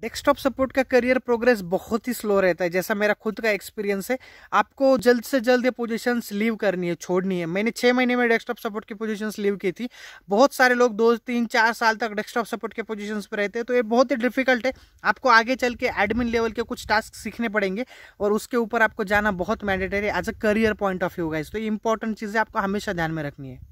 desktop support का career progress बहुत ही स्लो रहता है जैसा मेरा खुद का एक्सपीरियंस है आपको जल्द से जल्द ये पोजीशंस लीव करनी है छोड़नी है मैंने छः महीने में डेस्कटॉप सपोर्ट की पोजीशंस लीव की थी बहुत सारे लोग दो तीन चार साल तक डेस्कटॉप सपोर्ट के पोजीशंस पर रहते हैं तो ये बहुत ही डिफिकल्ट है आपको आगे चल के एडमिन लेवल के कुछ टास्क सीखने पड़ेंगे और उसके ऊपर आपको जाना बहुत mandatory as a career point of view guys तो ये इंपॉर्टेंट चीज़ें आपको हमेशा ध्यान में रखनी है